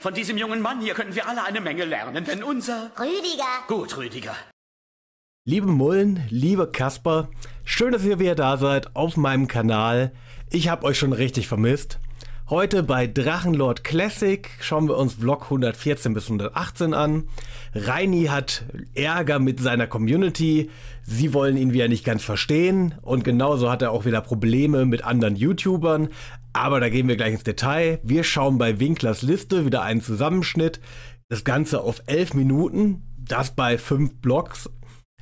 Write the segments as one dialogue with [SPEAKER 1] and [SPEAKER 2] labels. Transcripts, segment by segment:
[SPEAKER 1] Von diesem jungen Mann hier könnten wir alle eine Menge lernen, denn unser... Rüdiger. Gut, Rüdiger. Liebe Mullen, liebe Kasper, schön, dass ihr wieder da seid auf meinem Kanal. Ich hab euch schon richtig vermisst. Heute bei Drachenlord Classic schauen wir uns Vlog 114 bis 118 an. Reini hat Ärger mit seiner Community. Sie wollen ihn wieder nicht ganz verstehen. Und genauso hat er auch wieder Probleme mit anderen YouTubern. Aber da gehen wir gleich ins Detail. Wir schauen bei Winklers Liste wieder einen Zusammenschnitt. Das Ganze auf 11 Minuten. Das bei 5 Blogs.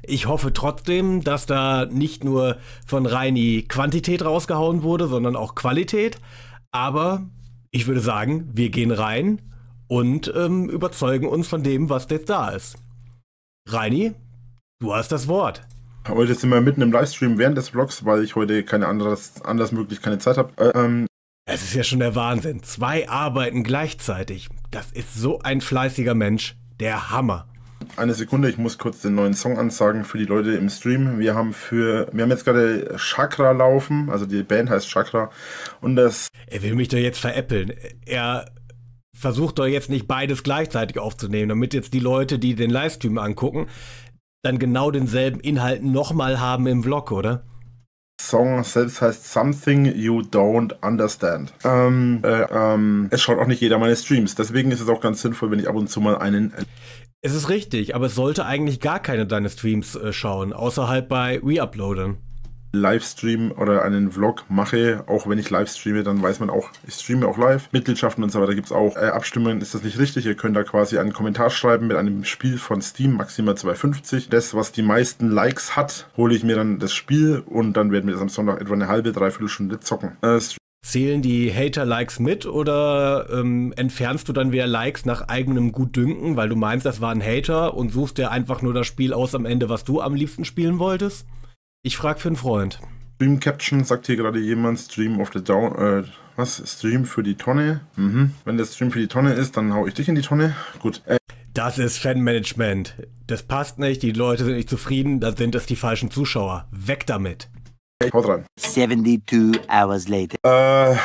[SPEAKER 1] Ich hoffe trotzdem, dass da nicht nur von Reini Quantität rausgehauen wurde, sondern auch Qualität. Aber ich würde sagen, wir gehen rein und ähm, überzeugen uns von dem, was jetzt da ist. Reini,
[SPEAKER 2] du hast das Wort. Heute sind wir mitten im Livestream während des Vlogs, weil ich heute keine anderes, anders möglich keine Zeit habe. Äh, ähm, es ist ja schon der Wahnsinn. Zwei arbeiten gleichzeitig. Das ist so ein fleißiger Mensch. Der Hammer. Eine Sekunde, ich muss kurz den neuen Song ansagen für die Leute im Stream. Wir haben für, wir haben jetzt gerade Chakra laufen, also die Band heißt Chakra und das.
[SPEAKER 1] Er will mich doch jetzt veräppeln. Er versucht doch jetzt nicht beides gleichzeitig aufzunehmen, damit jetzt die Leute, die den Livestream angucken, dann genau denselben Inhalt nochmal haben im Vlog, oder?
[SPEAKER 2] Song selbst heißt Something You Don't Understand. Ähm, äh, ähm, es schaut auch nicht jeder meine Streams, deswegen ist es auch ganz sinnvoll, wenn ich ab und zu mal einen. Es ist richtig, aber es sollte eigentlich gar keine deine Streams äh, schauen, außerhalb bei Reuploaden. Livestream oder einen Vlog mache, auch wenn ich live streame, dann weiß man auch, ich streame auch live. Mitgliedschaften und so weiter gibt es auch. Äh, Abstimmungen ist das nicht richtig. Ihr könnt da quasi einen Kommentar schreiben mit einem Spiel von Steam, maximal 250. Das, was die meisten Likes hat, hole ich mir dann das Spiel und dann werden wir das am Sonntag etwa eine halbe, dreiviertel Stunde zocken. Äh,
[SPEAKER 1] Zählen die Hater-Likes mit oder ähm, entfernst du dann wieder Likes nach eigenem Gutdünken, weil du meinst, das war ein Hater und suchst dir einfach nur das
[SPEAKER 2] Spiel aus am Ende, was du am liebsten spielen wolltest? Ich frage für einen Freund. Stream Caption sagt hier gerade jemand, Stream of the Down, äh, was? Stream für die Tonne? Mhm. Wenn der Stream für die Tonne ist, dann hau ich dich in die Tonne. Gut. Äh. Das ist Fanmanagement. Das passt nicht,
[SPEAKER 1] die Leute sind nicht zufrieden, dann sind es die falschen Zuschauer. Weg damit.
[SPEAKER 2] Ich hau dran. 72 hours later.
[SPEAKER 1] Äh.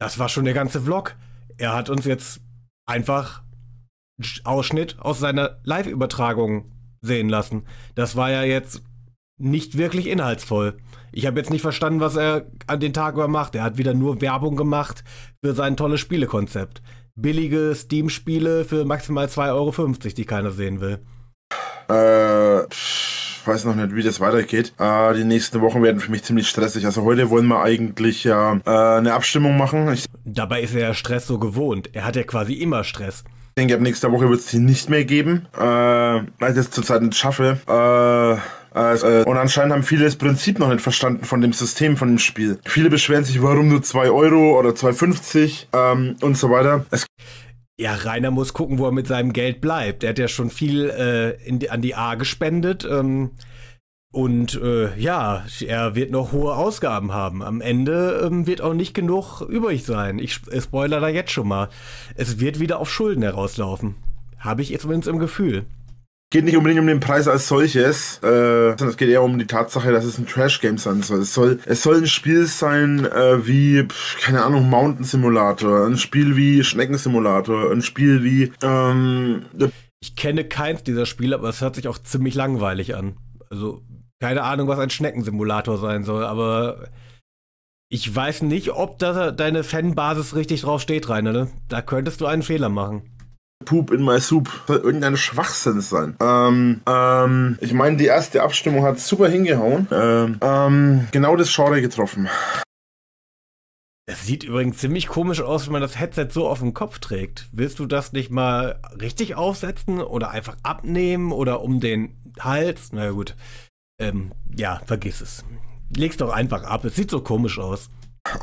[SPEAKER 1] Das war schon der ganze Vlog. Er hat uns jetzt einfach einen Ausschnitt aus seiner Live-Übertragung sehen lassen. Das war ja jetzt nicht wirklich inhaltsvoll. Ich habe jetzt nicht verstanden, was er an den Tag über macht. Er hat wieder nur Werbung gemacht für sein tolles Spielekonzept. Billige Steam-Spiele für maximal 2,50 Euro, die keiner sehen will.
[SPEAKER 2] Äh weiß noch nicht, wie das weitergeht. Äh, die nächsten Wochen werden für mich ziemlich stressig. Also heute wollen wir eigentlich äh, eine Abstimmung machen. Ich Dabei ist er ja Stress so gewohnt. Er hat ja quasi immer Stress. Ich denke, ab nächster Woche wird es die nicht mehr geben, äh, weil ich das zurzeit nicht schaffe. Äh, äh, äh, und anscheinend haben viele das Prinzip noch nicht verstanden von dem System von dem Spiel. Viele beschweren sich, warum nur 2 Euro oder 2,50 ähm, und so weiter. Es
[SPEAKER 1] ja, Rainer muss gucken, wo er mit seinem Geld bleibt. Er hat ja schon viel äh, in die, an die A gespendet. Ähm, und äh, ja, er wird noch hohe Ausgaben haben. Am Ende ähm, wird auch nicht genug übrig sein. Ich äh, spoiler da jetzt schon mal. Es
[SPEAKER 2] wird wieder auf Schulden herauslaufen. Habe ich jetzt übrigens im Gefühl geht nicht unbedingt um den Preis als solches, äh, sondern es geht eher um die Tatsache, dass es ein Trash-Game sein soll. Es soll, es soll ein Spiel sein äh, wie, pf, keine Ahnung, Mountain Simulator, ein Spiel wie Schneckensimulator, ein Spiel wie... Ähm,
[SPEAKER 1] ich kenne keins dieser Spiele, aber es hört sich auch ziemlich langweilig an. Also keine Ahnung, was ein Schneckensimulator sein soll, aber ich weiß nicht, ob da deine Fanbasis richtig drauf steht, Rainer. Ne? Da könntest du
[SPEAKER 2] einen Fehler machen. Poop in my Soup. Soll irgendein Schwachsinn sein. Ähm, ähm, ich meine, die erste Abstimmung hat super hingehauen. Ähm, ähm, genau das Genre getroffen.
[SPEAKER 1] Es sieht übrigens ziemlich komisch aus, wenn man das Headset so auf dem Kopf trägt. Willst du das nicht mal richtig aufsetzen oder einfach abnehmen oder um den Hals? Na gut. Ähm, ja, vergiss es. Leg's doch einfach ab. Es sieht so
[SPEAKER 2] komisch aus.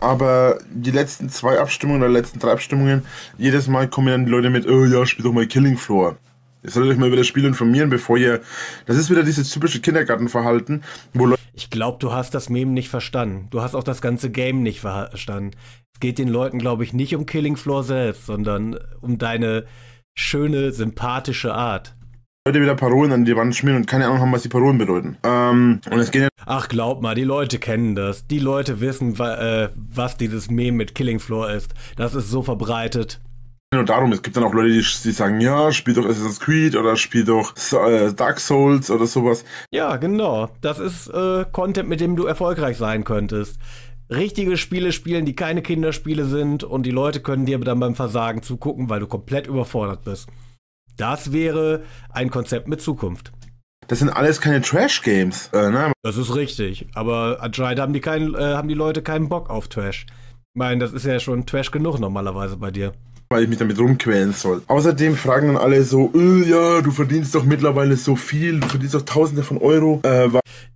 [SPEAKER 2] Aber die letzten zwei Abstimmungen oder letzten drei Abstimmungen, jedes Mal kommen dann die Leute mit, oh ja, spiel doch mal Killing Floor. Ihr solltet euch mal über das Spiel informieren, bevor ihr. Das ist wieder dieses typische Kindergartenverhalten, wo Leute. Ich glaube, du hast das Meme nicht verstanden. Du hast auch
[SPEAKER 1] das ganze Game nicht verstanden. Es geht den Leuten, glaube ich, nicht um Killing Floor selbst, sondern um deine schöne, sympathische Art.
[SPEAKER 2] Leute wieder Parolen an die Wand schmieren
[SPEAKER 1] und keine Ahnung haben, was die Parolen bedeuten. Ähm, und es geht Ach, glaub mal, die Leute kennen das. Die Leute wissen, wa äh, was dieses Meme mit Killing Floor ist. Das ist so verbreitet.
[SPEAKER 2] Nur darum, es gibt dann auch Leute, die, die sagen, ja, spiel doch Assassin's Creed oder spiel doch äh, Dark Souls oder sowas.
[SPEAKER 1] Ja, genau. Das ist äh, Content, mit dem du erfolgreich sein könntest. Richtige Spiele spielen, die keine Kinderspiele sind und die Leute können dir dann beim Versagen zugucken, weil du komplett überfordert bist. Das wäre ein Konzept mit Zukunft.
[SPEAKER 2] Das sind alles keine Trash-Games. Äh, ne?
[SPEAKER 1] Das ist richtig. Aber anscheinend haben die, kein, äh, haben die Leute keinen Bock auf Trash. Ich meine, das ist ja schon Trash genug normalerweise bei dir
[SPEAKER 2] weil ich mich damit rumquälen soll. Außerdem fragen dann alle so, öh, ja, du verdienst doch mittlerweile so viel, du verdienst doch Tausende von Euro. Äh,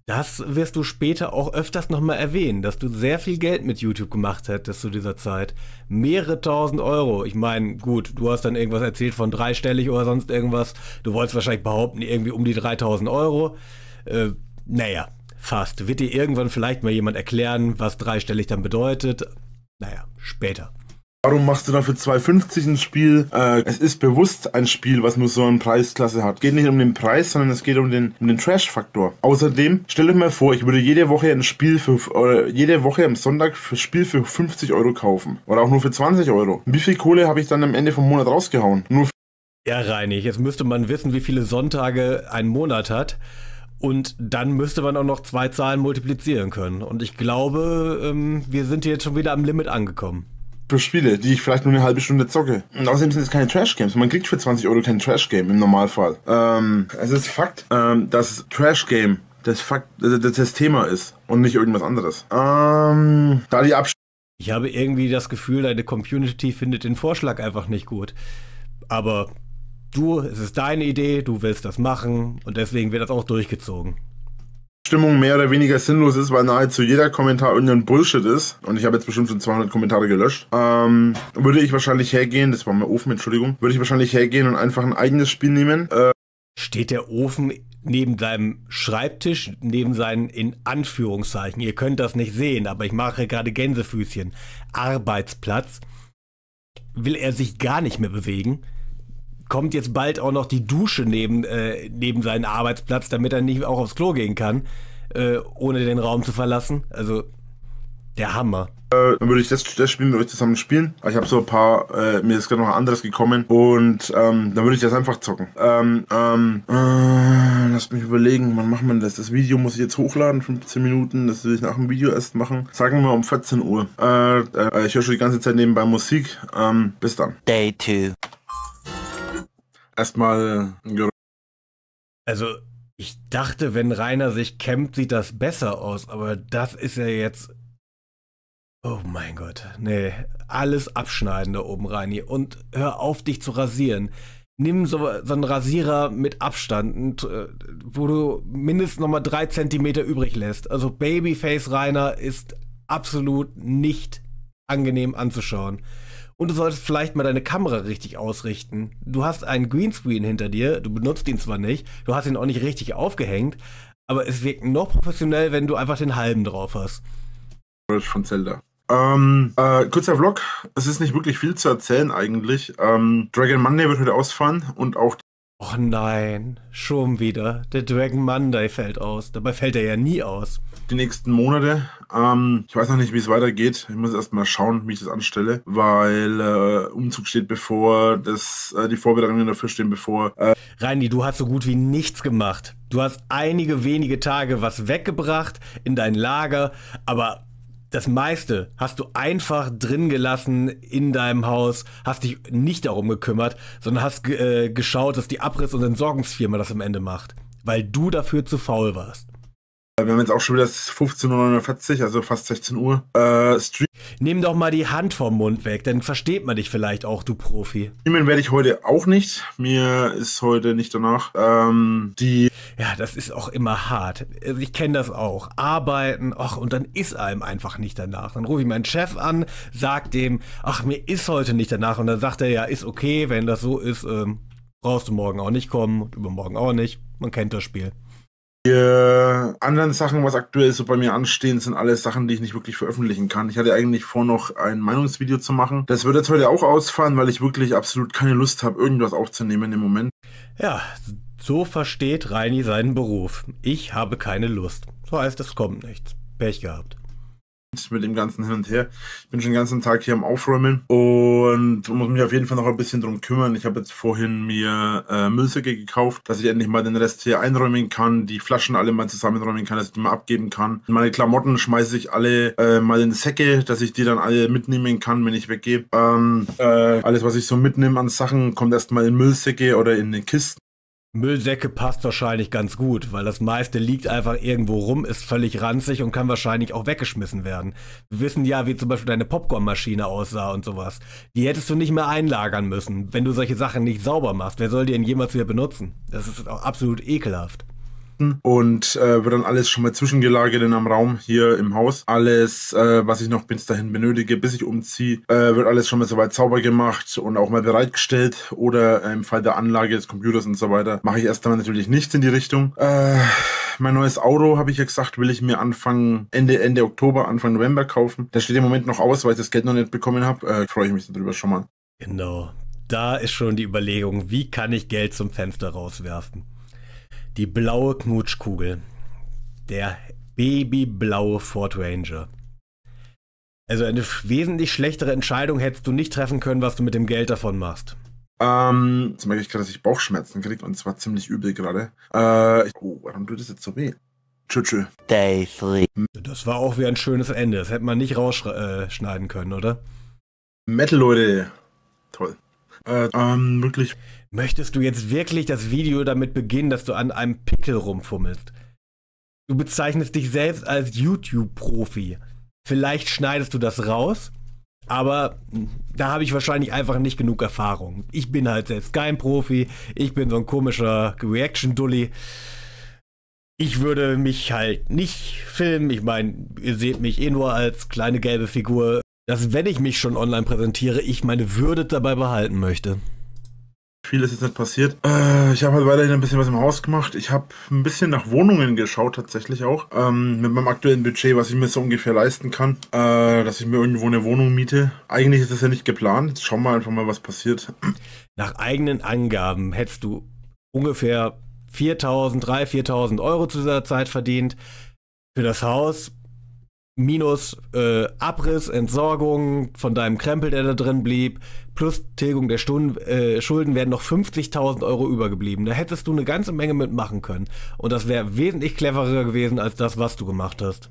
[SPEAKER 1] das wirst du später auch öfters nochmal erwähnen, dass du sehr viel Geld mit YouTube gemacht hättest zu dieser Zeit. Mehrere tausend Euro. Ich meine, gut, du hast dann irgendwas erzählt von dreistellig oder sonst irgendwas. Du wolltest wahrscheinlich behaupten, irgendwie um die 3000 Euro. Äh, naja, fast. Wird dir irgendwann vielleicht mal jemand erklären, was dreistellig dann bedeutet? Naja, später.
[SPEAKER 2] Warum machst du dafür 2,50 ein Spiel? Äh, es ist bewusst ein Spiel, was nur so eine Preisklasse hat. Geht nicht um den Preis, sondern es geht um den, um den Trash-Faktor. Außerdem, stell dir mal vor, ich würde jede Woche ein Spiel für, äh, jede Woche am Sonntag ein Spiel für 50 Euro kaufen. Oder auch nur für 20 Euro. Wie viel Kohle habe ich dann am Ende vom Monat rausgehauen? Nur
[SPEAKER 1] ja, Reinig, jetzt müsste man wissen, wie viele Sonntage ein Monat hat. Und dann müsste man auch noch zwei Zahlen multiplizieren können. Und ich glaube, ähm, wir sind jetzt schon wieder am Limit angekommen
[SPEAKER 2] bespiele, die ich vielleicht nur eine halbe Stunde zocke. Und außerdem sind es keine Trash-Games. Man kriegt für 20 Euro kein Trash-Game im Normalfall. Ähm, es ist Fakt, ähm, dass Trash-Game das, Fakt, also das, das Thema ist und nicht irgendwas anderes. Ähm, da die Absch Ich habe irgendwie das Gefühl, deine Community findet den Vorschlag einfach nicht gut.
[SPEAKER 1] Aber du, es ist deine Idee, du willst das machen und deswegen wird das auch durchgezogen.
[SPEAKER 2] Stimmung mehr oder weniger sinnlos ist, weil nahezu jeder Kommentar irgendein Bullshit ist, und ich habe jetzt bestimmt schon 200 Kommentare gelöscht, ähm, würde ich wahrscheinlich hergehen, das war mein Ofen, Entschuldigung, würde ich wahrscheinlich hergehen und einfach ein eigenes Spiel nehmen. Äh Steht der Ofen neben
[SPEAKER 1] seinem Schreibtisch, neben seinen, in Anführungszeichen, ihr könnt das nicht sehen, aber ich mache gerade Gänsefüßchen, Arbeitsplatz, will er sich gar nicht mehr bewegen? kommt jetzt bald auch noch die Dusche neben, äh, neben seinen Arbeitsplatz, damit er nicht auch aufs Klo gehen kann, äh, ohne den Raum zu verlassen. Also
[SPEAKER 2] der Hammer. Äh, dann würde ich das, das Spiel mit euch zusammen spielen. Ich habe so ein paar, äh, mir ist gerade noch ein anderes gekommen. Und ähm, dann würde ich das einfach zocken. Ähm, ähm, äh, lass mich überlegen, wann macht man das? Das Video muss ich jetzt hochladen, 15 Minuten. Das will ich nach dem Video erst machen. Sagen wir um 14 Uhr. Äh, äh, ich höre schon die ganze Zeit nebenbei Musik. Ähm, bis dann. Day 2 erstmal Also,
[SPEAKER 1] ich dachte, wenn Rainer sich kämmt, sieht das besser aus, aber das ist ja jetzt. Oh mein Gott. Nee, alles abschneiden da oben, Reini. Und hör auf, dich zu rasieren. Nimm so, so einen Rasierer mit Abstand, äh, wo du mindestens nochmal drei Zentimeter übrig lässt. Also Babyface Rainer ist absolut nicht angenehm anzuschauen. Und du solltest vielleicht mal deine Kamera richtig ausrichten. Du hast einen Greenscreen hinter dir, du benutzt ihn zwar nicht, du hast ihn auch nicht richtig aufgehängt, aber es wirkt noch professionell, wenn du einfach den halben drauf hast.
[SPEAKER 2] Von Zelda. Ähm, äh, kurzer Vlog. Es ist nicht wirklich viel zu erzählen eigentlich. Ähm, Dragon Monday wird heute ausfallen und auch. Och nein, schon wieder. Der Dragon
[SPEAKER 1] Monday fällt aus. Dabei fällt er ja nie aus die nächsten Monate.
[SPEAKER 2] Ähm, ich weiß noch nicht, wie es weitergeht. Ich muss erst mal schauen, wie ich das anstelle, weil äh, Umzug steht bevor, das, äh, die Vorbereitungen dafür stehen bevor. Äh. Reini, du hast so gut wie nichts gemacht. Du
[SPEAKER 1] hast einige wenige Tage was weggebracht in dein Lager, aber das meiste hast du einfach drin gelassen in deinem Haus, hast dich nicht darum gekümmert, sondern hast äh, geschaut, dass die Abriss- und Entsorgungsfirma das am Ende macht, weil du dafür zu faul warst.
[SPEAKER 2] Wir haben jetzt auch schon wieder 15.49 Uhr, also
[SPEAKER 1] fast 16 Uhr. Äh, Stream Nimm doch mal die Hand vom Mund weg, dann versteht man dich vielleicht auch, du Profi.
[SPEAKER 2] Streamen werde ich heute auch nicht. Mir ist heute nicht danach. Ähm, die. Ja,
[SPEAKER 1] das ist auch immer hart. Also ich kenne das auch. Arbeiten, ach, und dann ist
[SPEAKER 2] einem einfach nicht
[SPEAKER 1] danach. Dann rufe ich meinen Chef an, sag dem, ach, mir ist heute nicht danach. Und dann sagt er, ja, ist okay, wenn das so ist, ähm, brauchst du morgen auch nicht kommen, übermorgen auch nicht. Man kennt das Spiel.
[SPEAKER 2] Die anderen Sachen, was aktuell so bei mir anstehen, sind alles Sachen, die ich nicht wirklich veröffentlichen kann. Ich hatte eigentlich vor, noch ein Meinungsvideo zu machen. Das wird jetzt heute auch ausfallen, weil ich wirklich absolut keine Lust habe, irgendwas aufzunehmen im Moment. Ja, so versteht Reini seinen
[SPEAKER 1] Beruf. Ich
[SPEAKER 2] habe keine Lust.
[SPEAKER 1] So heißt, es kommt nichts.
[SPEAKER 2] Pech gehabt mit dem ganzen hin und her. Ich bin schon den ganzen Tag hier am Aufräumen und muss mich auf jeden Fall noch ein bisschen drum kümmern. Ich habe jetzt vorhin mir äh, Müllsäcke gekauft, dass ich endlich mal den Rest hier einräumen kann, die Flaschen alle mal zusammenräumen kann, dass ich die mal abgeben kann. Meine Klamotten schmeiße ich alle äh, mal in Säcke, dass ich die dann alle mitnehmen kann, wenn ich weggehe. Ähm, äh, alles, was ich so mitnehme an Sachen, kommt erstmal in Müllsäcke oder in den Kisten. Müllsäcke passt wahrscheinlich ganz gut,
[SPEAKER 1] weil das meiste liegt einfach irgendwo rum, ist völlig ranzig und kann wahrscheinlich auch weggeschmissen werden. Wir wissen ja, wie zum Beispiel deine Popcornmaschine aussah und sowas. Die hättest du nicht mehr einlagern müssen, wenn du solche Sachen nicht sauber machst. Wer soll die denn jemals wieder benutzen? Das ist auch absolut ekelhaft.
[SPEAKER 2] Weihnachten und äh, wird dann alles schon mal zwischengelagert in einem Raum hier im Haus. Alles, äh, was ich noch bis dahin benötige, bis ich umziehe, äh, wird alles schon mal soweit sauber gemacht und auch mal bereitgestellt. Oder äh, im Fall der Anlage des Computers und so weiter mache ich erst einmal natürlich nichts in die Richtung. Äh, mein neues Auto, habe ich ja gesagt, will ich mir Anfang, Ende Ende Oktober, Anfang November kaufen. Das steht im Moment noch aus, weil ich das Geld noch nicht bekommen habe. Äh, Freue ich mich darüber schon mal.
[SPEAKER 1] Genau. Da ist schon die Überlegung, wie kann ich Geld zum Fenster rauswerfen? Die blaue Knutschkugel. Der babyblaue Ford Ranger. Also eine wesentlich schlechtere Entscheidung hättest du nicht treffen können, was du mit dem Geld davon machst.
[SPEAKER 2] Ähm, jetzt merke ich gerade, dass ich Bauchschmerzen kriege und zwar ziemlich übel gerade. Äh, oh, warum tut das jetzt so weh? Tschö, tschö. Day 3. Das war auch wie ein schönes Ende. Das hätte man
[SPEAKER 1] nicht rausschneiden äh, können, oder? Metal, Leute. Toll. Äh, ähm, wirklich. Möchtest du jetzt wirklich das Video damit beginnen, dass du an einem Pickel rumfummelst? Du bezeichnest dich selbst als YouTube-Profi. Vielleicht schneidest du das raus, aber da habe ich wahrscheinlich einfach nicht genug Erfahrung. Ich bin halt selbst kein Profi. Ich bin so ein komischer Reaction-Dully. Ich würde mich halt nicht filmen. Ich meine, ihr seht mich eh nur als kleine gelbe Figur. Dass, wenn ich mich schon online präsentiere, ich meine Würde dabei behalten möchte
[SPEAKER 2] viel ist jetzt nicht passiert. Äh, ich habe halt weiterhin ein bisschen was im Haus gemacht. Ich habe ein bisschen nach Wohnungen geschaut, tatsächlich auch. Ähm, mit meinem aktuellen Budget, was ich mir so ungefähr leisten kann. Äh, dass ich mir irgendwo eine Wohnung miete. Eigentlich ist das ja nicht geplant. Jetzt schauen wir einfach mal, was passiert. Nach eigenen Angaben hättest du ungefähr 4.000, 3.000, 4.000
[SPEAKER 1] Euro zu dieser Zeit verdient. Für das Haus minus äh, Abriss, Entsorgung von deinem Krempel, der da drin blieb, plus Tilgung der Stunden, äh, Schulden wären noch 50.000 Euro übergeblieben. Da hättest du eine ganze Menge mitmachen können. Und das wäre wesentlich cleverer gewesen als das, was du gemacht hast.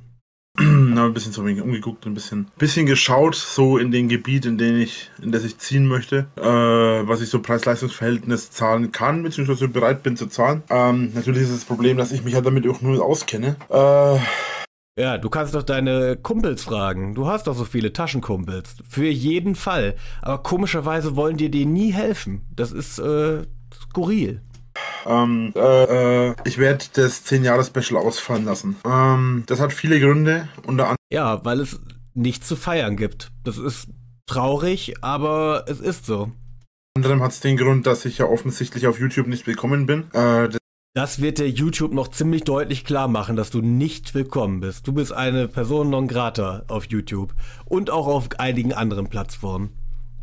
[SPEAKER 2] Na, ein bisschen so umgeguckt, ein bisschen, bisschen geschaut, so in dem Gebiet, in dem ich, in das ich ziehen möchte, äh, was ich so Preis-Leistungs-Verhältnis zahlen kann, beziehungsweise bereit bin zu zahlen. Ähm, natürlich ist das Problem, dass ich mich ja damit auch nur auskenne.
[SPEAKER 1] Äh, ja, du kannst doch deine Kumpels fragen. Du hast doch so viele Taschenkumpels. Für jeden Fall. Aber komischerweise wollen dir die nie helfen.
[SPEAKER 2] Das ist äh, skurril. Ähm, äh, äh, ich werde das 10-Jahres-Special ausfallen lassen. Ähm, das hat viele Gründe, unter anderem. Ja, weil es nichts zu feiern gibt. Das ist traurig, aber es ist so. Unter anderem hat es den Grund, dass ich ja offensichtlich auf YouTube nicht willkommen bin. Äh, das das wird der YouTube noch
[SPEAKER 1] ziemlich deutlich klar machen, dass du nicht willkommen bist. Du bist eine Person non grata auf YouTube und auch auf einigen anderen Plattformen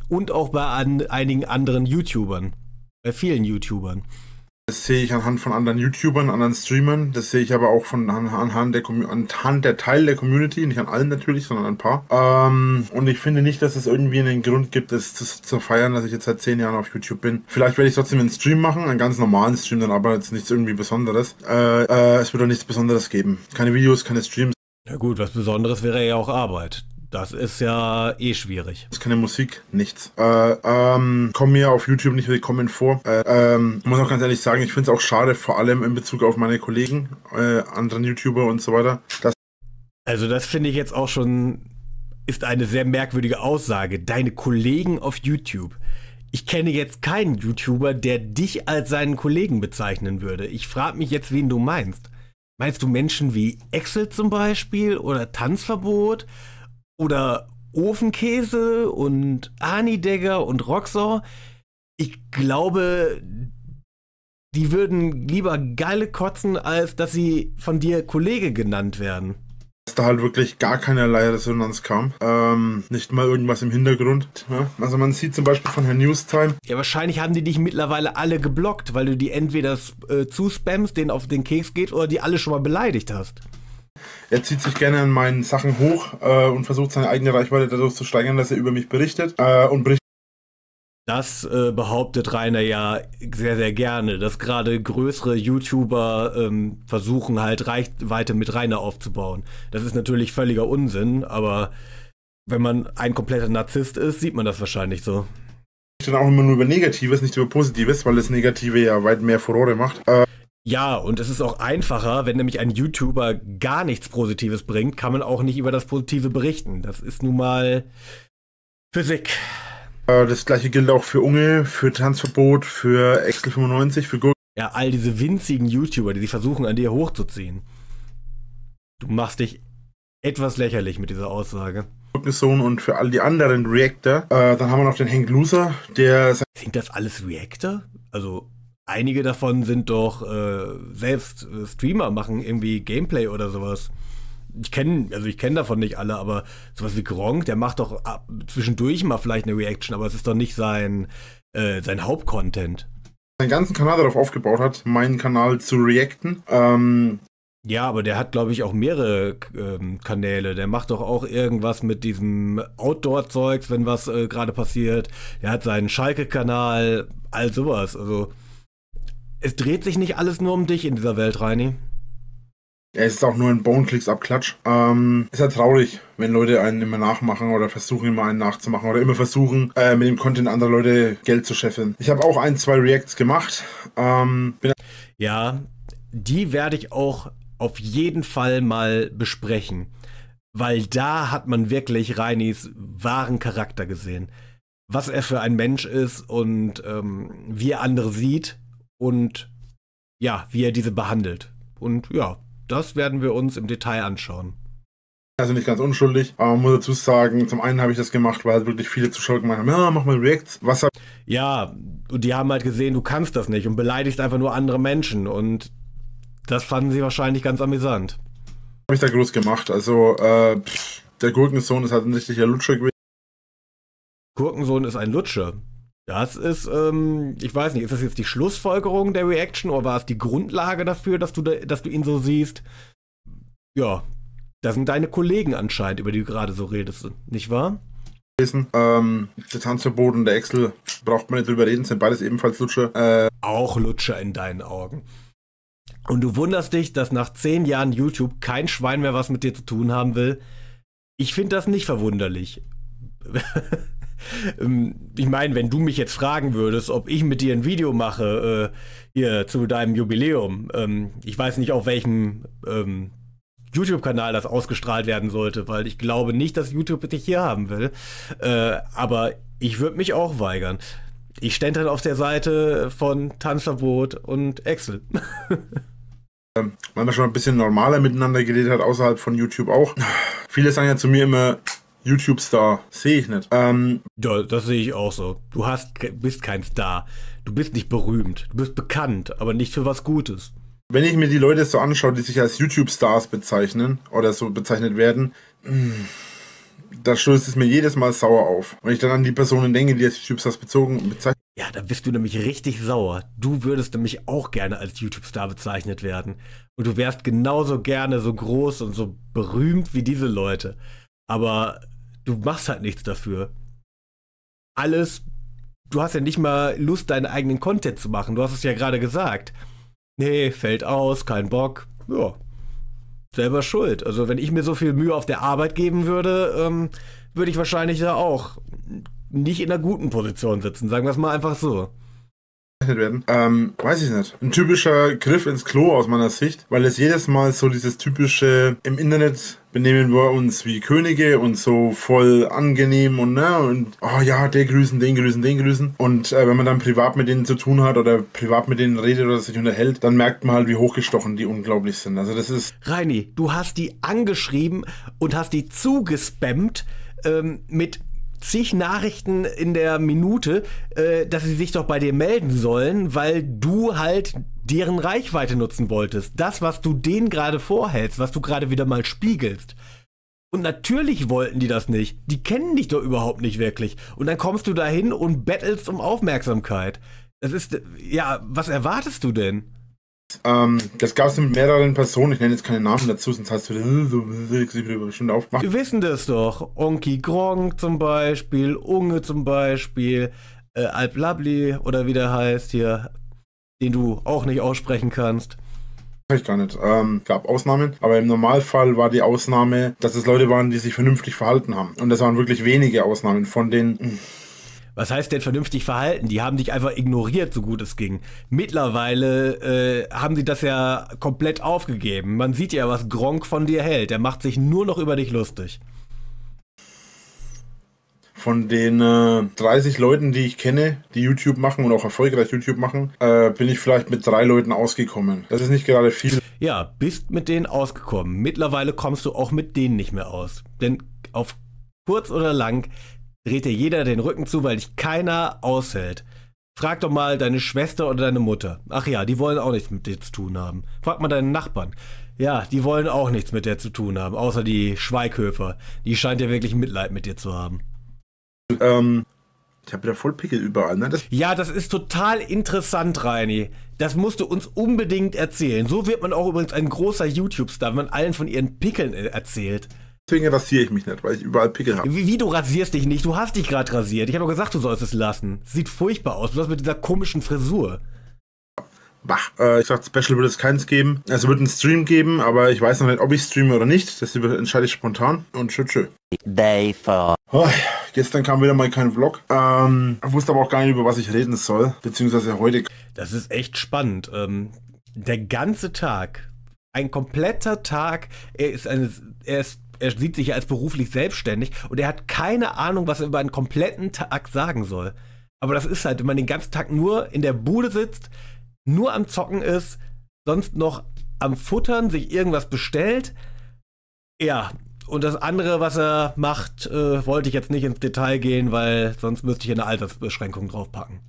[SPEAKER 1] und auch bei an, einigen anderen
[SPEAKER 2] YouTubern, bei vielen YouTubern. Das sehe ich anhand von anderen YouTubern, anderen Streamern. Das sehe ich aber auch von anhand der, anhand der Teil der Community, nicht an allen natürlich, sondern an ein paar. Ähm, und ich finde nicht, dass es irgendwie einen Grund gibt, das zu, zu, feiern, dass ich jetzt seit zehn Jahren auf YouTube bin. Vielleicht werde ich trotzdem einen Stream machen, einen ganz normalen Stream, dann aber jetzt nichts irgendwie Besonderes. Äh, äh, es wird auch nichts Besonderes geben. Keine Videos, keine Streams. Na gut, was Besonderes wäre ja auch Arbeit. Das ist ja eh schwierig. Das ist keine Musik, nichts. Äh, ähm, komm mir auf YouTube nicht willkommen vor. Äh, ähm, muss auch ganz ehrlich sagen, ich finde es auch schade, vor allem in Bezug auf meine Kollegen, äh, anderen YouTuber und so weiter. also das finde ich jetzt auch schon,
[SPEAKER 1] ist eine sehr merkwürdige Aussage. Deine Kollegen auf YouTube. Ich kenne jetzt keinen YouTuber, der dich als seinen Kollegen bezeichnen würde. Ich frage mich jetzt, wen du meinst. Meinst du Menschen wie Excel zum Beispiel oder Tanzverbot? oder Ofenkäse und Anidegger und Roxor. Ich glaube, die würden lieber geile kotzen, als
[SPEAKER 2] dass sie von dir Kollege genannt werden. Dass da halt wirklich gar keinerlei Resonanz kam. Ähm, nicht mal irgendwas im Hintergrund. Ne? Also man sieht zum Beispiel von Herrn Newstime. Ja,
[SPEAKER 1] wahrscheinlich haben die dich mittlerweile alle geblockt, weil du die entweder äh, zuspammst, denen auf den Keks geht
[SPEAKER 2] oder die alle schon mal beleidigt hast. Er zieht sich gerne an meinen Sachen hoch äh, und versucht seine eigene Reichweite dadurch zu steigern, dass er über mich berichtet äh, und berichtet. Das äh,
[SPEAKER 1] behauptet Rainer ja sehr, sehr gerne, dass gerade größere YouTuber ähm, versuchen halt Reichweite mit Rainer aufzubauen. Das ist natürlich völliger Unsinn, aber
[SPEAKER 2] wenn man ein kompletter Narzisst ist, sieht man das wahrscheinlich so. Ich dann auch immer nur über Negatives, nicht über Positives, weil das Negative ja weit mehr Furore macht. Äh ja, und es ist auch
[SPEAKER 1] einfacher, wenn nämlich ein YouTuber gar nichts Positives bringt, kann man auch nicht über das Positive berichten. Das
[SPEAKER 2] ist nun mal Physik. Äh, das gleiche gilt auch für Unge, für Tanzverbot, für Excel 95, für Google. Ja, all diese winzigen YouTuber, die sich versuchen, an dir hochzuziehen. Du machst dich etwas lächerlich mit dieser Aussage. Sohn und für all die anderen Reactor. Äh, dann haben wir noch den Hank Loser, der. Sind das alles Reactor? Also einige davon sind doch äh, selbst äh, Streamer,
[SPEAKER 1] machen irgendwie Gameplay oder sowas. Ich kenne, also ich kenne davon nicht alle, aber sowas wie Gronk, der macht doch ab, zwischendurch mal vielleicht eine Reaction, aber es ist doch nicht sein, äh, sein Hauptcontent. Seinen ganzen Kanal darauf aufgebaut hat, meinen Kanal zu reacten. Ähm, ja, aber der hat, glaube ich, auch mehrere ähm, Kanäle. Der macht doch auch irgendwas mit diesem Outdoor-Zeugs, wenn was äh, gerade passiert. Der hat seinen Schalke-Kanal,
[SPEAKER 2] all sowas. Also es dreht sich nicht alles nur um dich in dieser Welt, Reini. Es ist auch nur ein bone clicks abklatsch Ähm, ist ja traurig, wenn Leute einen immer nachmachen oder versuchen immer einen nachzumachen oder immer versuchen, äh, mit dem Content anderer Leute Geld zu scheffeln. Ich habe auch ein, zwei Reacts gemacht. Ähm, ja, die werde ich
[SPEAKER 1] auch auf jeden Fall mal besprechen. Weil da hat man wirklich Reinis wahren Charakter gesehen. Was er für ein Mensch ist und ähm, wie er andere sieht und ja, wie er diese behandelt. Und
[SPEAKER 2] ja, das werden wir uns im Detail anschauen. Also nicht ganz unschuldig, aber man muss dazu sagen, zum einen habe ich das gemacht, weil wirklich viele Zuschauer gemeint haben, ja, mach mal Reacts, Wasser. Ja,
[SPEAKER 1] und die haben halt gesehen, du kannst das nicht und beleidigst einfach nur andere Menschen und das fanden sie wahrscheinlich ganz amüsant.
[SPEAKER 2] Habe ich da groß gemacht, also äh, pff, der Gurkensohn ist
[SPEAKER 1] halt ein richtiger Lutscher gewesen. Gurkensohn ist ein Lutscher. Das ist, ähm, ich weiß nicht, ist das jetzt die Schlussfolgerung der Reaction oder war es die Grundlage dafür, dass du, da, dass du ihn so siehst? Ja, das sind deine Kollegen anscheinend, über die du gerade so redest,
[SPEAKER 2] nicht wahr? Wissen. Ähm, Distanzverbot und der Excel braucht man nicht drüber reden, sind beides ebenfalls Lutscher. Äh Auch Lutscher in deinen Augen. Und du wunderst dich,
[SPEAKER 1] dass nach zehn Jahren YouTube kein Schwein mehr was mit dir zu tun haben will. Ich finde das nicht verwunderlich. Ähm, ich meine, wenn du mich jetzt fragen würdest, ob ich mit dir ein Video mache, äh, hier zu deinem Jubiläum, ähm, ich weiß nicht, auf welchem ähm, YouTube-Kanal das ausgestrahlt werden sollte, weil ich glaube nicht, dass YouTube dich hier haben will. Äh, aber ich würde mich auch weigern. Ich stände dann auf der Seite von Tanzverbot und Excel. Ähm,
[SPEAKER 2] weil man schon ein bisschen normaler miteinander geredet hat, außerhalb von YouTube auch. Viele sagen ja zu mir immer, YouTube-Star. Sehe ich nicht. Ähm, ja, das sehe ich auch so. Du hast, bist kein Star. Du bist nicht berühmt. Du bist bekannt, aber nicht für was Gutes. Wenn ich mir die Leute so anschaue, die sich als YouTube-Stars bezeichnen oder so bezeichnet werden, mm, da stößt es mir jedes Mal sauer auf. Wenn ich dann an die Personen denke, die als YouTube-Stars bezogen bezeichnet ja, da bist du nämlich richtig sauer. Du würdest nämlich auch gerne als YouTube-Star bezeichnet werden. Und
[SPEAKER 1] du wärst genauso gerne so groß und so berühmt wie diese Leute. Aber du machst halt nichts dafür. Alles, du hast ja nicht mal Lust, deinen eigenen Content zu machen. Du hast es ja gerade gesagt. Nee, fällt aus, kein Bock. Ja. Selber schuld. Also, wenn ich mir so viel Mühe auf der Arbeit geben würde, ähm,
[SPEAKER 2] würde ich wahrscheinlich da auch nicht in einer guten Position sitzen. Sagen wir es mal einfach so bezeichnet werden. Ähm, weiß ich nicht. Ein typischer Griff ins Klo aus meiner Sicht, weil es jedes Mal so dieses typische im Internet benehmen wir uns wie Könige und so voll angenehm und ne und oh ja, der grüßen, den grüßen, den grüßen. Und äh, wenn man dann privat mit denen zu tun hat oder privat mit denen redet oder sich unterhält, dann merkt man halt, wie hochgestochen die unglaublich sind. Also das ist. Reini, du hast die angeschrieben und hast die zugespammt
[SPEAKER 1] ähm, mit zig Nachrichten in der Minute, äh, dass sie sich doch bei dir melden sollen, weil du halt deren Reichweite nutzen wolltest. Das, was du denen gerade vorhältst, was du gerade wieder mal spiegelst. Und natürlich wollten die das nicht. Die kennen dich doch überhaupt nicht wirklich. Und dann kommst du dahin und bettelst um Aufmerksamkeit.
[SPEAKER 2] Das ist, äh, ja, was erwartest du denn? Ähm, das gab es mit mehreren Personen, ich nenne jetzt keine Namen dazu, sonst hast du wieder äh, bestimmt aufgemacht. Wir wissen das doch.
[SPEAKER 1] Onki Gronk zum Beispiel, Unge zum Beispiel, äh, Labli oder
[SPEAKER 2] wie der heißt hier,
[SPEAKER 1] den du auch nicht aussprechen kannst.
[SPEAKER 2] Ich gar nicht. Ähm, gab Ausnahmen, aber im Normalfall war die Ausnahme, dass es Leute waren, die sich vernünftig verhalten haben. Und das waren wirklich wenige Ausnahmen von den
[SPEAKER 1] was heißt denn vernünftig verhalten? Die haben dich einfach ignoriert, so gut es ging. Mittlerweile äh, haben sie das ja komplett aufgegeben. Man sieht ja, was Gronk von dir hält. Er macht sich nur noch über dich lustig.
[SPEAKER 2] Von den äh, 30 Leuten, die ich kenne, die YouTube machen und auch erfolgreich YouTube machen, äh, bin ich vielleicht mit drei Leuten ausgekommen. Das ist nicht gerade viel. Ja,
[SPEAKER 1] bist mit denen ausgekommen. Mittlerweile kommst du auch mit denen nicht mehr aus. Denn auf kurz oder lang dreht dir jeder den Rücken zu, weil dich keiner aushält. Frag doch mal deine Schwester oder deine Mutter. Ach ja, die wollen auch nichts mit dir zu tun haben. Frag mal deinen Nachbarn. Ja, die wollen auch nichts mit dir zu tun haben, außer die Schweighöfer. Die scheint ja wirklich Mitleid mit dir zu haben. Ähm, ich habe wieder voll Pickel überall, ne? Das ja, das ist total interessant, Reini. Das musst du uns unbedingt erzählen. So wird man auch übrigens ein großer YouTube-Star, wenn man allen von ihren Pickeln äh, erzählt. Deswegen rasiere ich mich nicht, weil ich überall Pickel habe. Wie, wie, du rasierst dich nicht? Du hast dich gerade rasiert. Ich habe doch gesagt, du sollst es lassen. Sieht furchtbar aus. Du hast mit dieser komischen Frisur.
[SPEAKER 2] Bach, äh, ich dachte, Special wird es keins geben. Es wird einen Stream geben, aber ich weiß noch nicht, ob ich streame oder nicht. Das entscheide ich spontan. Und tschö, tschö. Day four. Oh, gestern kam wieder mal kein Vlog. Ähm, wusste aber auch gar nicht, über was ich reden soll. Beziehungsweise heute. Das ist
[SPEAKER 1] echt spannend. Ähm, der ganze Tag. Ein kompletter Tag. Er ist, eine, er ist er sieht sich ja als beruflich selbstständig und er hat keine Ahnung, was er über einen kompletten Tag sagen soll. Aber das ist halt, wenn man den ganzen Tag nur in der Bude sitzt, nur am Zocken ist, sonst noch am Futtern, sich irgendwas bestellt. Ja, und das andere, was er macht, äh, wollte ich jetzt nicht ins Detail gehen, weil sonst müsste ich eine Altersbeschränkung draufpacken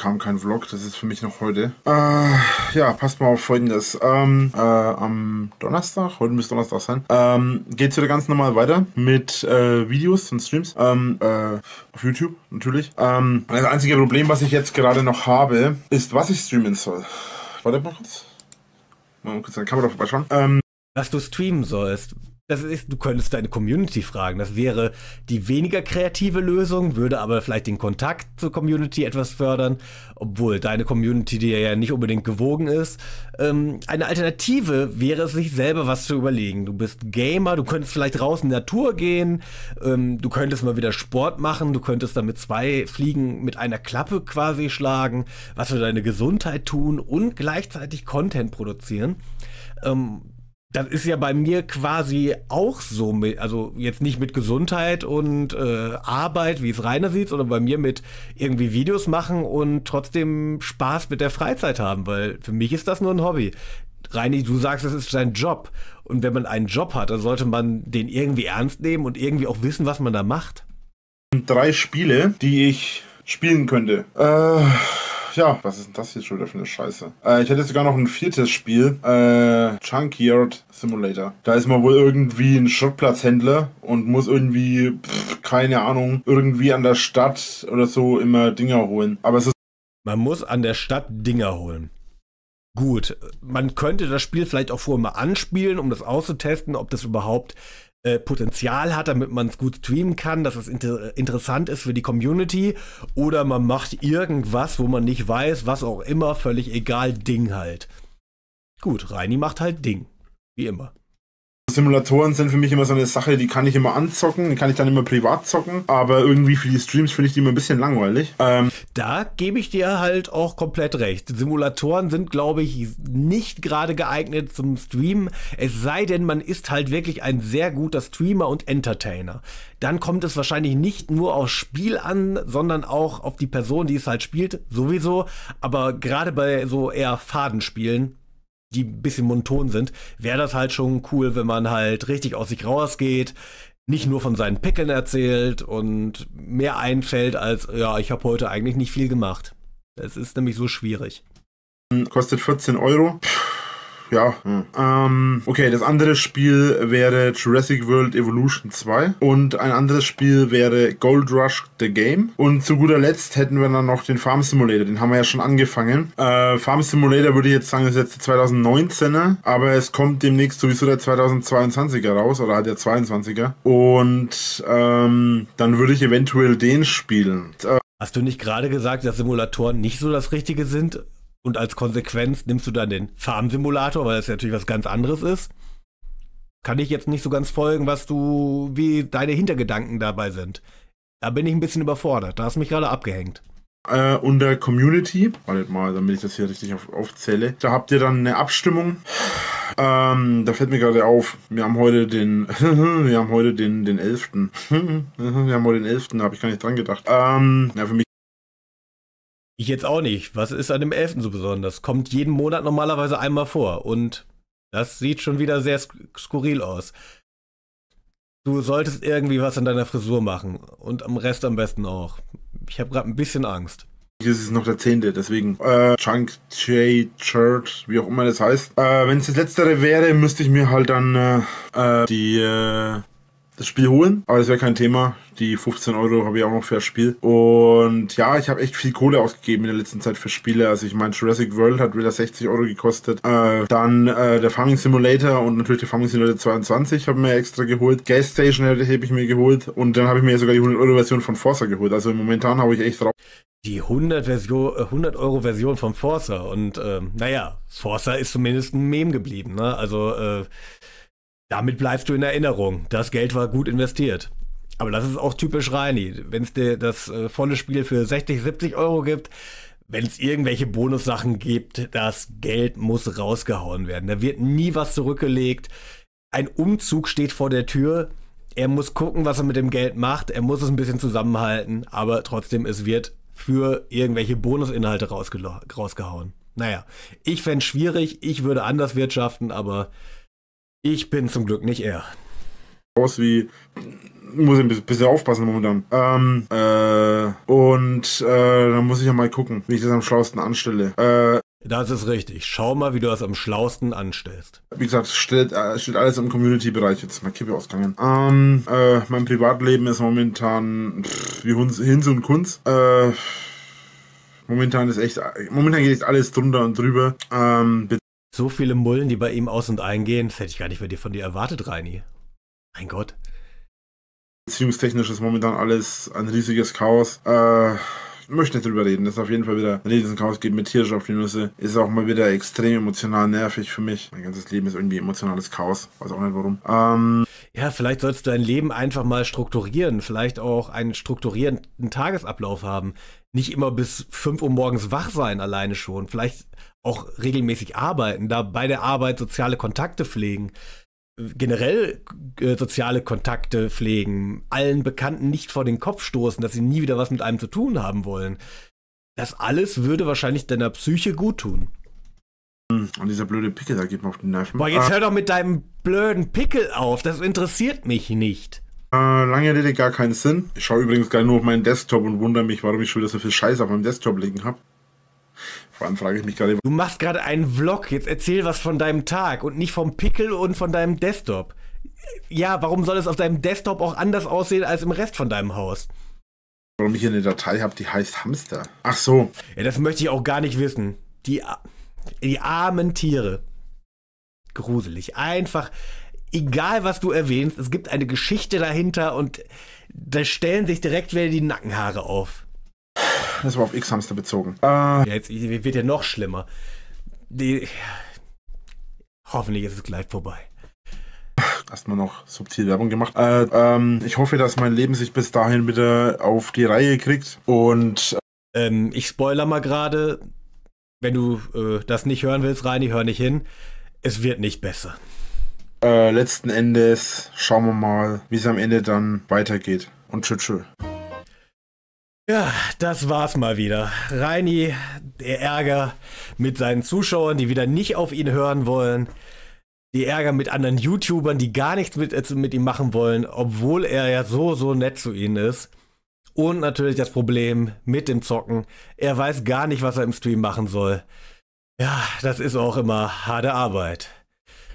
[SPEAKER 2] kam kein Vlog, das ist für mich noch heute. Äh, ja, passt mal auf folgendes. Ähm, äh, am Donnerstag, heute müsste Donnerstag sein, ähm, geht es wieder ganz normal weiter mit äh, Videos und Streams. Ähm, äh, auf YouTube natürlich. Ähm, das einzige Problem, was ich jetzt gerade noch habe, ist, was ich streamen soll. Warte mal kurz. Mal kurz an der Kamera vorbeischauen. Ähm, was du streamen sollst. Das ist, du könntest deine Community fragen. Das wäre
[SPEAKER 1] die weniger kreative Lösung, würde aber vielleicht den Kontakt zur Community etwas fördern, obwohl deine Community dir ja nicht unbedingt gewogen ist. Ähm, eine Alternative wäre es, sich selber was zu überlegen. Du bist Gamer, du könntest vielleicht draußen in die Natur gehen, ähm, du könntest mal wieder Sport machen, du könntest damit zwei Fliegen mit einer Klappe quasi schlagen, was für deine Gesundheit tun und gleichzeitig Content produzieren. Ähm, das ist ja bei mir quasi auch so, mit, also jetzt nicht mit Gesundheit und äh, Arbeit, wie es Rainer sieht, sondern bei mir mit irgendwie Videos machen und trotzdem Spaß mit der Freizeit haben, weil für mich ist das nur ein Hobby. Reini, du sagst, es ist dein Job. Und wenn man einen Job hat, dann sollte man den irgendwie ernst nehmen und irgendwie auch wissen, was
[SPEAKER 2] man da macht. Drei Spiele, die ich spielen könnte. Äh ja, was ist denn das hier schon wieder für eine Scheiße? Äh, ich hätte sogar noch ein viertes Spiel, äh, Chunkyard Simulator. Da ist man wohl irgendwie ein Schrottplatzhändler und muss irgendwie, pff, keine Ahnung, irgendwie an der Stadt oder so immer Dinger holen. Aber es ist. Man muss an der Stadt Dinger holen. Gut, man könnte das Spiel vielleicht auch vorher
[SPEAKER 1] mal anspielen, um das auszutesten, ob das überhaupt äh, Potenzial hat, damit man es gut streamen kann, dass es inter interessant ist für die Community oder man macht irgendwas, wo man
[SPEAKER 2] nicht weiß, was auch immer, völlig egal, Ding halt. Gut, Reini macht halt Ding. Wie immer. Simulatoren sind für mich immer so eine Sache, die kann ich immer anzocken, die kann ich dann immer privat zocken, aber irgendwie für die Streams finde ich die immer ein bisschen langweilig. Ähm da gebe ich dir
[SPEAKER 1] halt auch komplett recht. Simulatoren sind, glaube ich, nicht gerade geeignet zum Streamen, es sei denn, man ist halt wirklich ein sehr guter Streamer und Entertainer. Dann kommt es wahrscheinlich nicht nur aufs Spiel an, sondern auch auf die Person, die es halt spielt, sowieso, aber gerade bei so eher Fadenspielen die ein bisschen monoton sind, wäre das halt schon cool, wenn man halt richtig aus sich rausgeht, nicht nur von seinen Pickeln erzählt und mehr einfällt als, ja, ich habe heute eigentlich nicht viel gemacht.
[SPEAKER 2] Es ist nämlich so schwierig. Kostet 14 Euro. Puh ja. Hm. Ähm, okay, das andere Spiel wäre Jurassic World Evolution 2 und ein anderes Spiel wäre Gold Rush The Game. Und zu guter Letzt hätten wir dann noch den Farm Simulator, den haben wir ja schon angefangen. Äh, Farm Simulator würde ich jetzt sagen, ist jetzt der 2019er, aber es kommt demnächst sowieso der 2022er raus oder halt der 22er. Und ähm, dann würde ich eventuell den spielen. Äh, Hast du nicht gerade gesagt, dass Simulatoren nicht
[SPEAKER 1] so das Richtige sind? Und als Konsequenz nimmst du dann den Farmsimulator, weil das natürlich was ganz anderes ist. Kann ich jetzt nicht so ganz folgen, was du, wie deine Hintergedanken
[SPEAKER 2] dabei sind. Da bin ich ein bisschen überfordert. Da hast du mich gerade abgehängt. Äh, unter Community, wartet mal, damit ich das hier richtig auf, aufzähle, da habt ihr dann eine Abstimmung. Ähm, da fällt mir gerade auf, wir haben heute den, wir haben heute den, den 11. wir haben heute den 11., da habe ich gar nicht dran gedacht. Ähm, ja, für mich ich jetzt auch
[SPEAKER 1] nicht. Was ist an dem 11. so besonders? Kommt jeden Monat normalerweise einmal vor. Und das sieht schon wieder sehr skurril aus. Du solltest irgendwie was an deiner Frisur machen. Und am Rest am besten auch. Ich habe gerade ein bisschen Angst.
[SPEAKER 2] Das ist noch der zehnte, deswegen äh, Chunk Jay, Shirt, wie auch immer das heißt. Äh, Wenn es das letztere wäre, müsste ich mir halt dann äh, äh die äh, das Spiel holen. Aber das wäre kein Thema. Die 15 Euro habe ich auch noch für das Spiel. Und ja, ich habe echt viel Kohle ausgegeben in der letzten Zeit für Spiele. Also ich meine, Jurassic World hat wieder 60 Euro gekostet. Äh, dann äh, der Farming Simulator und natürlich der Farming Simulator 22 habe ich mir extra geholt. Gas Station habe ich mir geholt. Und dann habe ich mir sogar die 100-Euro-Version von Forza geholt. Also momentan habe ich echt drauf die 100-Euro-Version
[SPEAKER 1] äh, von Forza. Und ähm, naja, Forza ist zumindest ein Meme geblieben. Ne? Also äh, damit bleibst du in Erinnerung. Das Geld war gut investiert. Aber das ist auch typisch Reini. Wenn es dir das äh, volle Spiel für 60, 70 Euro gibt, wenn es irgendwelche Bonussachen gibt, das Geld muss rausgehauen werden. Da wird nie was zurückgelegt. Ein Umzug steht vor der Tür. Er muss gucken, was er mit dem Geld macht. Er muss es ein bisschen zusammenhalten. Aber trotzdem, es wird für irgendwelche Bonusinhalte rausgehauen. Naja, ich fände es schwierig. Ich würde anders wirtschaften, aber
[SPEAKER 2] ich bin zum Glück nicht er. Aus wie muss ich ein bisschen aufpassen momentan. Ähm, äh, und äh, dann muss ich ja mal gucken, wie ich das am schlausten anstelle. Äh, das ist richtig. Schau mal, wie du das am schlausten anstellst. Wie gesagt, steht, äh, steht alles im Community-Bereich jetzt. Mal Kippe ausgegangen. Ähm, äh, mein Privatleben ist momentan pff, wie Hunz, Hinz und Kunz. Äh, momentan ist echt, äh, momentan geht echt alles drunter und drüber. Ähm, so viele Mullen, die bei ihm aus und
[SPEAKER 1] eingehen, das hätte ich gar nicht mehr von dir erwartet, Reini. Mein Gott.
[SPEAKER 2] Beziehungstechnisch ist momentan alles ein riesiges Chaos. Äh, möchte nicht drüber reden. Das ist auf jeden Fall wieder ein riesiges Chaos. geht mit tierisch auf die Nüsse. Ist auch mal wieder extrem emotional nervig für mich. Mein ganzes Leben ist irgendwie emotionales Chaos. Weiß auch nicht warum. Ähm ja, vielleicht sollst du dein Leben einfach mal strukturieren.
[SPEAKER 1] Vielleicht auch einen strukturierenden Tagesablauf haben. Nicht immer bis 5 Uhr morgens wach sein alleine schon. Vielleicht auch regelmäßig arbeiten, da bei der Arbeit soziale Kontakte pflegen, generell äh, soziale Kontakte pflegen, allen Bekannten nicht vor den Kopf stoßen, dass sie nie wieder was mit einem zu tun haben wollen. Das alles würde wahrscheinlich deiner Psyche gut tun.
[SPEAKER 2] Hm, und dieser blöde Pickel, da geht mir auf den Nerven. Boah, jetzt ah. hör doch mit deinem blöden Pickel auf, das interessiert mich nicht. Äh, lange Rede, gar keinen Sinn. Ich schaue übrigens gar nur auf meinen Desktop und wundere mich, warum ich schon wieder so viel Scheiße auf meinem Desktop liegen habe. Vor allem frage ich mich gerade. Du machst gerade einen Vlog. Jetzt erzähl was von deinem Tag und nicht vom
[SPEAKER 1] Pickel und von deinem Desktop. Ja, warum soll es auf deinem Desktop auch anders aussehen als im Rest von deinem Haus? Warum ich hier eine Datei habe, die heißt Hamster. Ach so. Ja, das möchte ich auch gar nicht wissen. Die, die armen Tiere. Gruselig. Einfach, egal was du erwähnst, es gibt eine Geschichte dahinter und da stellen sich direkt wieder die Nackenhaare auf.
[SPEAKER 2] Das war auf X-Hamster bezogen. Äh, ja,
[SPEAKER 1] jetzt wird ja noch schlimmer. Die, hoffentlich ist es gleich
[SPEAKER 2] vorbei. Erstmal noch subtil Werbung gemacht. Äh, ähm, ich hoffe, dass mein Leben sich bis dahin wieder auf die Reihe kriegt. Und äh, ähm, ich spoiler mal gerade,
[SPEAKER 1] wenn du äh, das nicht hören willst, Reini, hör nicht hin. Es wird nicht besser.
[SPEAKER 2] Äh, letzten Endes schauen wir mal, wie es am Ende dann weitergeht. Und tschüss. tschüss.
[SPEAKER 1] Ja, das war's mal wieder. Reini, der Ärger mit seinen Zuschauern, die wieder nicht auf ihn hören wollen. Die Ärger mit anderen YouTubern, die gar nichts mit, äh, mit ihm machen wollen, obwohl er ja so, so nett zu ihnen ist. Und natürlich das Problem mit dem Zocken. Er weiß gar nicht, was er im Stream machen soll. Ja, das ist auch immer harte Arbeit.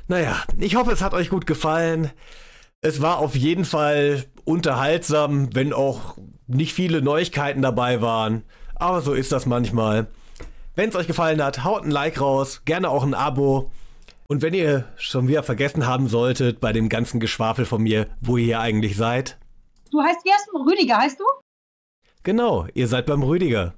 [SPEAKER 1] Naja, ich hoffe, es hat euch gut gefallen. Es war auf jeden Fall unterhaltsam, wenn auch nicht viele Neuigkeiten dabei waren. Aber so ist das manchmal. Wenn es euch gefallen hat, haut ein Like raus, gerne auch ein Abo. Und wenn ihr schon wieder vergessen haben solltet bei dem ganzen Geschwafel von mir, wo ihr hier eigentlich seid. Du heißt, wie heißt du? Rüdiger, heißt du? Genau, ihr seid beim Rüdiger.